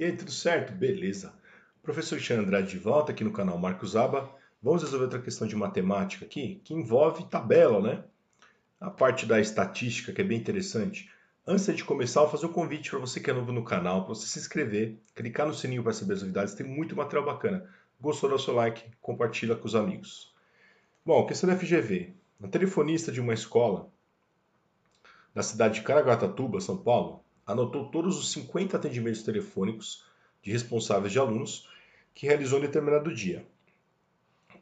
E aí, tudo certo? Beleza. Professor Alexandre Andrade de volta aqui no canal Marcos Aba. Vamos resolver outra questão de matemática aqui, que envolve tabela, né? A parte da estatística, que é bem interessante. Antes de começar, eu vou fazer um convite para você que é novo no canal, para você se inscrever, clicar no sininho para saber as novidades, tem muito material bacana. Gostou, dá seu like, compartilha com os amigos. Bom, questão da FGV. Uma telefonista de uma escola na cidade de Caraguatatuba, São Paulo, anotou todos os 50 atendimentos telefônicos de responsáveis de alunos que realizou em determinado dia,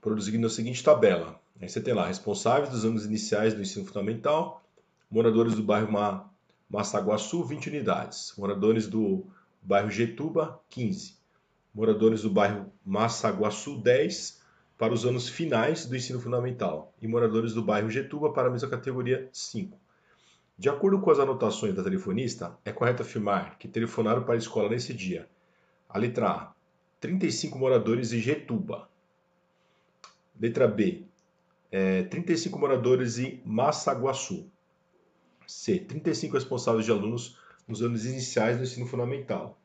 produzindo a seguinte tabela. Aí você tem lá responsáveis dos anos iniciais do ensino fundamental, moradores do bairro Ma Massaguaçu, 20 unidades, moradores do bairro Getuba, 15, moradores do bairro Massaguaçu, 10, para os anos finais do ensino fundamental, e moradores do bairro Getuba para a mesma categoria, 5. De acordo com as anotações da telefonista, é correto afirmar que telefonaram para a escola nesse dia. A letra A: 35 moradores de Getuba. Letra B: é, 35 moradores em Massaguaçu. C: 35 responsáveis de alunos nos anos iniciais do ensino fundamental.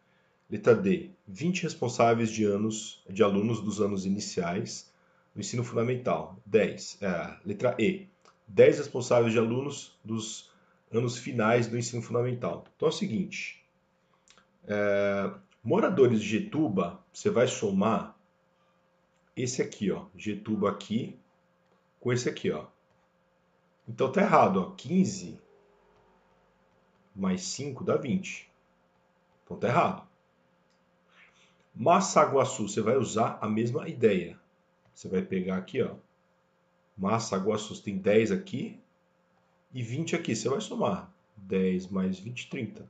Letra D: 20 responsáveis de, anos, de alunos dos anos iniciais do ensino fundamental. 10. É, letra E: 10 responsáveis de alunos dos anos finais do ensino fundamental. Então é o seguinte: é, moradores de Getuba, você vai somar esse aqui, ó, Getuba aqui, com esse aqui, ó. Então tá errado, ó, 15 mais 5 dá 20. Então tá errado. Massaguaçu, você vai usar a mesma ideia. Você vai pegar aqui, ó. Massaguaçu, você tem 10 aqui, e 20 aqui, você vai somar 10 mais 20, 30.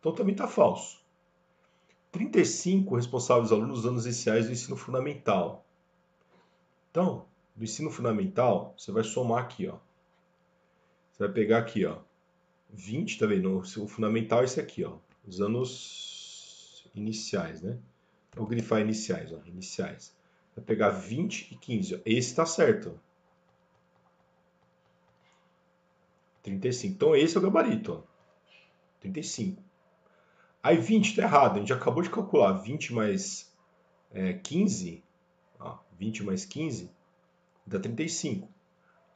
Então também está falso. 35 responsáveis alunos nos anos iniciais do ensino fundamental. Então, do ensino fundamental, você vai somar aqui, ó. Você vai pegar aqui, ó. 20 também, tá no, o fundamental é esse aqui, ó. Os anos iniciais, né? Vou grifar iniciais, ó. Iniciais. Vai pegar 20 e 15, ó. Esse tá certo, ó. 35. Então esse é o gabarito. Ó. 35. Aí 20 está errado. A gente acabou de calcular 20 mais é, 15. Ó, 20 mais 15 dá 35.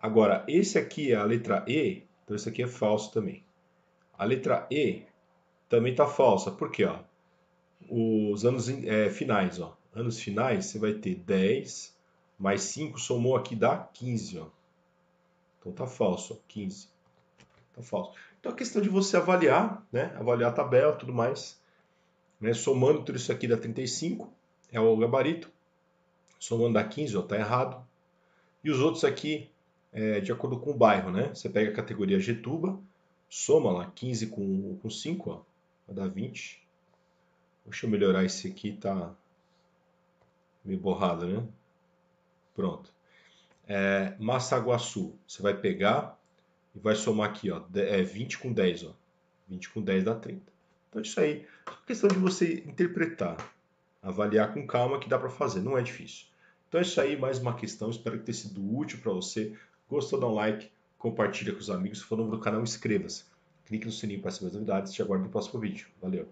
Agora, esse aqui é a letra E. Então esse aqui é falso também. A letra E também está falsa. Por quê? Ó? Os anos é, finais. Ó. Anos finais, você vai ter 10 mais 5, somou aqui dá 15. Ó. Então está falso, ó, 15 é falso. Então a questão de você avaliar, né? Avaliar a tabela, tudo mais, né? Somando tudo isso aqui dá 35, é o gabarito. Somando dá 15, ó, tá errado. E os outros aqui, é, de acordo com o bairro, né? Você pega a categoria Getuba, soma lá 15 com, com 5, ó, vai dar 20. Deixa eu melhorar esse aqui, tá meio borrado, né? Pronto. É, Massaguaçu, você vai pegar e vai somar aqui, ó, é 20 com 10, ó. 20 com 10 dá 30. Então, é isso aí é questão de você interpretar, avaliar com calma que dá para fazer, não é difícil. Então, é isso aí, mais uma questão, espero que tenha sido útil para você. Gostou, dá um like, compartilha com os amigos, se for novo no canal, inscreva-se. Clique no sininho para receber as novidades e te aguardo no próximo vídeo. Valeu!